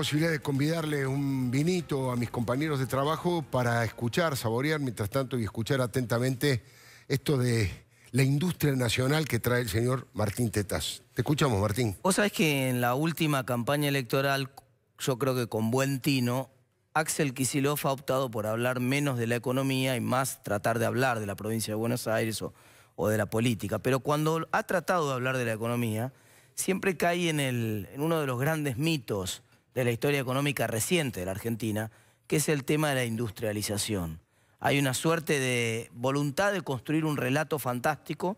posibilidad de convidarle un vinito a mis compañeros de trabajo para escuchar, saborear mientras tanto y escuchar atentamente esto de la industria nacional que trae el señor Martín Tetas. Te escuchamos, Martín. Vos sabés que en la última campaña electoral, yo creo que con buen tino, Axel Kisilov ha optado por hablar menos de la economía y más tratar de hablar de la provincia de Buenos Aires o, o de la política. Pero cuando ha tratado de hablar de la economía, siempre cae en, el, en uno de los grandes mitos de la historia económica reciente de la Argentina, que es el tema de la industrialización. Hay una suerte de voluntad de construir un relato fantástico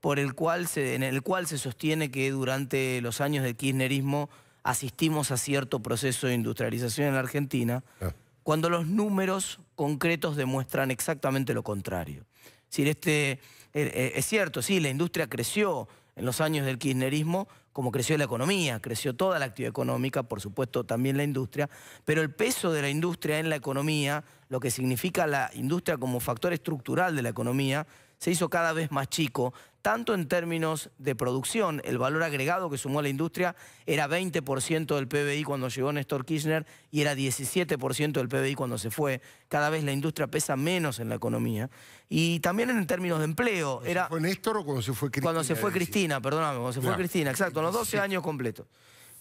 por el cual se, en el cual se sostiene que durante los años del kirchnerismo asistimos a cierto proceso de industrialización en la Argentina, ah. cuando los números concretos demuestran exactamente lo contrario. si este, eh, eh, es cierto, sí, la industria creció en los años del kirchnerismo, como creció la economía, creció toda la actividad económica, por supuesto también la industria, pero el peso de la industria en la economía, lo que significa la industria como factor estructural de la economía, se hizo cada vez más chico, tanto en términos de producción, el valor agregado que sumó la industria era 20% del PBI cuando llegó Néstor Kirchner y era 17% del PBI cuando se fue. Cada vez la industria pesa menos en la economía. Y también en términos de empleo. Era... fue Néstor o cuando se fue Cristina? Cuando se fue Cristina, perdóname, cuando se fue Cristina, exacto, los 12 años completos.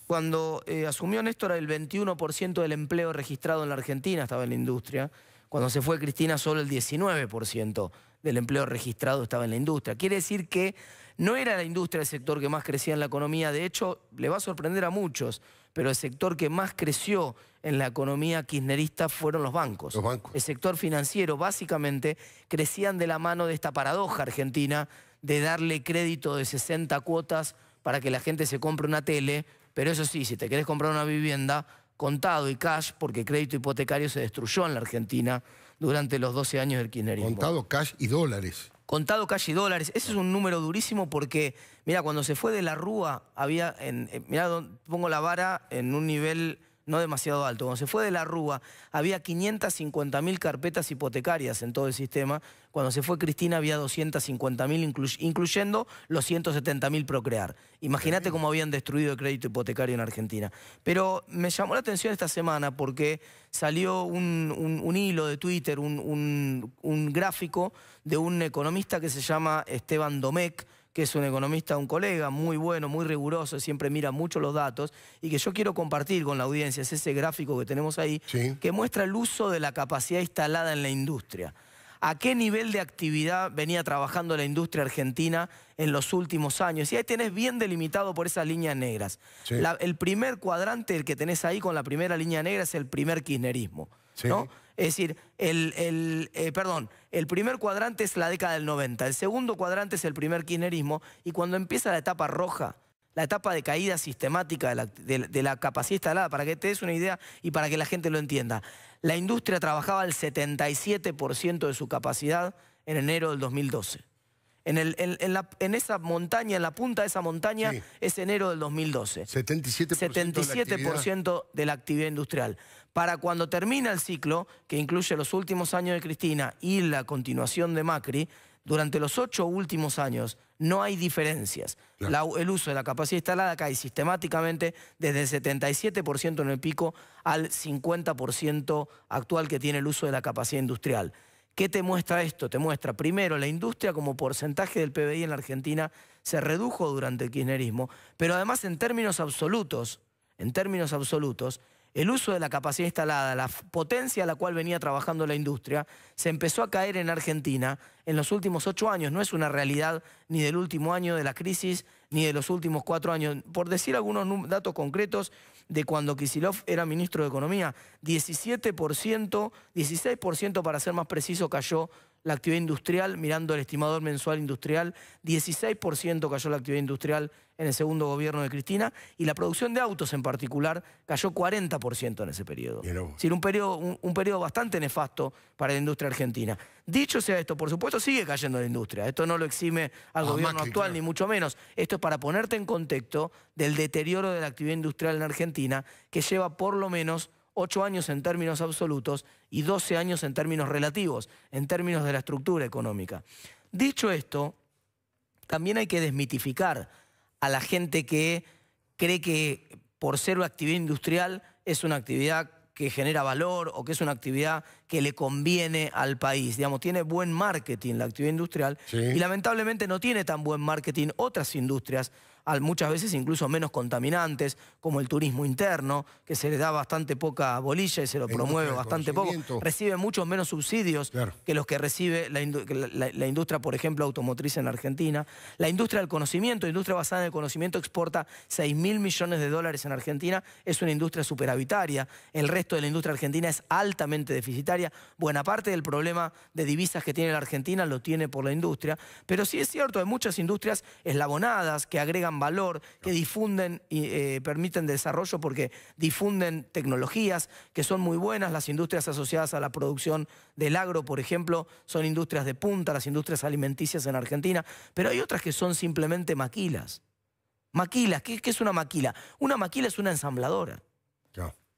Cuando eh, asumió Néstor el 21% del empleo registrado en la Argentina estaba en la industria. Cuando se fue Cristina solo el 19% del empleo registrado estaba en la industria. Quiere decir que no era la industria el sector que más crecía en la economía, de hecho, le va a sorprender a muchos, pero el sector que más creció en la economía kirchnerista fueron los bancos. El sector financiero, básicamente, crecían de la mano de esta paradoja argentina de darle crédito de 60 cuotas para que la gente se compre una tele, pero eso sí, si te querés comprar una vivienda, contado y cash, porque crédito hipotecario se destruyó en la Argentina durante los 12 años del kirchnerismo. Contado cash y dólares. Contado cash y dólares. Ese es un número durísimo porque, mira, cuando se fue de la Rúa, había, en, eh, pongo la vara en un nivel no demasiado alto. Cuando se fue de la Rúa, había 550.000 carpetas hipotecarias en todo el sistema. Cuando se fue Cristina, había 250.000, incluyendo los 170.000 Procrear. Imagínate cómo habían destruido el crédito hipotecario en Argentina. Pero me llamó la atención esta semana porque salió un, hilo de Twitter, un, un gráfico de un economista que se llama Esteban Domecq, que es un economista, un colega muy bueno, muy riguroso, siempre mira mucho los datos, y que yo quiero compartir con la audiencia, es ese gráfico que tenemos ahí, que muestra el uso de la capacidad instalada en la industria. ¿A qué nivel de actividad venía trabajando la industria argentina en los últimos años? Y ahí tenés bien delimitado por esas líneas negras. el primer cuadrante, el que tenés ahí con la primera línea negra, es el primer kirchnerismo. ¿no? Es decir, el, el eh, perdón, el primer cuadrante es la década del 90, el segundo cuadrante es el primer kirchnerismo, y cuando empieza la etapa roja, la etapa de caída sistemática de la, de la capacidad instalada, para que te des una idea y para que la gente lo entienda, la industria trabajaba el 77% de su capacidad en enero del 2012. En, esa montaña, en la punta de esa montaña, es enero del 2012. 77%, 77 de, la actividad industrial. Para cuando termina el ciclo, que incluye los últimos años de Cristina y la continuación de Macri, durante los ocho últimos años no hay diferencias. el uso de la capacidad instalada cae sistemáticamente desde el 77% en el pico al 50% actual que tiene el uso de la capacidad industrial. ¿Qué te muestra esto? Te muestra, primero, la industria como porcentaje del PBI en la Argentina se redujo durante el kirchnerismo, pero además en términos absolutos, en términos absolutos, el uso de la capacidad instalada, la potencia a la cual venía trabajando la industria, se empezó a caer en Argentina en los últimos ocho años. No es una realidad ni del último año de la crisis, ni de los últimos cuatro años. Por decir algunos datos concretos, de cuando Kisilov era ministro de Economía. 17%, 16% para ser más preciso, cayó la actividad industrial, mirando el estimador mensual industrial, 16% cayó la actividad industrial en el segundo gobierno de Cristina y la producción de autos en particular cayó 40% en ese periodo. Es decir, un periodo, un, bastante nefasto para la industria argentina. Dicho sea esto, por supuesto sigue cayendo la industria, esto no lo exime al gobierno actual ni mucho menos. Esto es para ponerte en contexto del deterioro de la actividad industrial en Argentina que lleva por lo menos ocho años en términos absolutos y 12 años en términos relativos, en términos de la estructura económica. Dicho esto, también hay que desmitificar a la gente que cree que por ser una actividad industrial es una actividad que genera valor o que es una actividad que le conviene al país. Digamos, tiene buen marketing la actividad industrial y lamentablemente no tiene tan buen marketing otras industrias muchas veces incluso menos contaminantes, como el turismo interno, que se le da bastante poca bolilla y se lo promueve bastante poco. Recibe muchos menos subsidios que los que recibe la, industria, por ejemplo, automotriz en Argentina. La industria del conocimiento, industria basada en el conocimiento, exporta 6 mil millones de dólares en Argentina. Es una industria superavitaria. El resto de la industria argentina es altamente deficitaria. Buena parte del problema de divisas que tiene la Argentina lo tiene por la industria. Pero sí es cierto, hay muchas industrias eslabonadas que agregan valor, que difunden y eh, permiten desarrollo porque difunden tecnologías que son muy buenas. Las industrias asociadas a la producción del agro, por ejemplo, son industrias de punta, las industrias alimenticias en Argentina, pero hay otras que son simplemente maquilas. Maquilas, ¿qué, es una maquila? Una maquila es una ensambladora.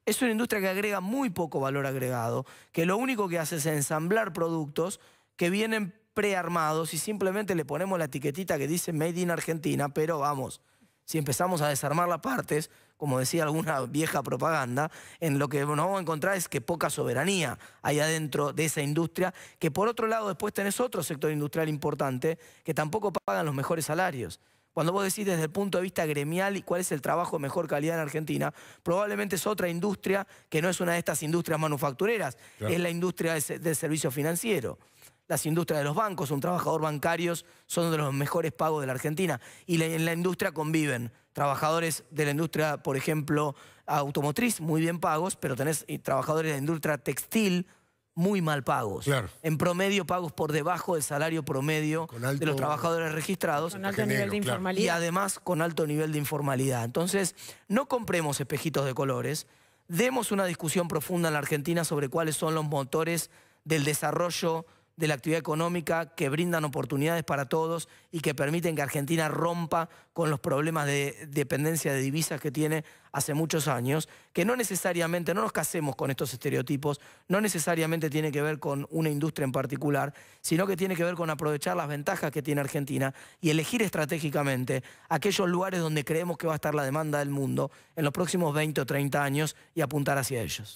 Es una industria que agrega muy poco valor agregado, que lo único que hace es ensamblar productos que vienen prearmados y simplemente le ponemos la etiquetita que dice Made in Argentina, pero vamos, si empezamos a desarmar las partes, como decía alguna vieja propaganda, en lo que nos vamos a encontrar es que poca soberanía hay adentro de esa industria, que por otro lado después tenés otro sector industrial importante que tampoco pagan los mejores salarios. Cuando vos decís desde el punto de vista gremial y cuál es el trabajo de mejor calidad en Argentina, probablemente es otra industria que no es una de estas industrias manufactureras, es la industria del servicio financiero las industrias de los bancos, un trabajador bancario son de los mejores pagos de la Argentina. Y en la industria conviven trabajadores de la industria, por ejemplo, automotriz, muy bien pagos, pero tenés trabajadores de la industria textil, muy mal pagos. En promedio, pagos por debajo del salario promedio de los trabajadores registrados. Con alto nivel de informalidad. Y además con alto nivel de informalidad. Entonces, no compremos espejitos de colores. Demos una discusión profunda en la Argentina sobre cuáles son los motores del desarrollo de la actividad económica, que brindan oportunidades para todos y que permiten que Argentina rompa con los problemas de dependencia de divisas que tiene hace muchos años, que no necesariamente, no nos casemos con estos estereotipos, no necesariamente tiene que ver con una industria en particular, sino que tiene que ver con aprovechar las ventajas que tiene Argentina y elegir estratégicamente aquellos lugares donde creemos que va a estar la demanda del mundo en los próximos 20 o 30 años y apuntar hacia ellos.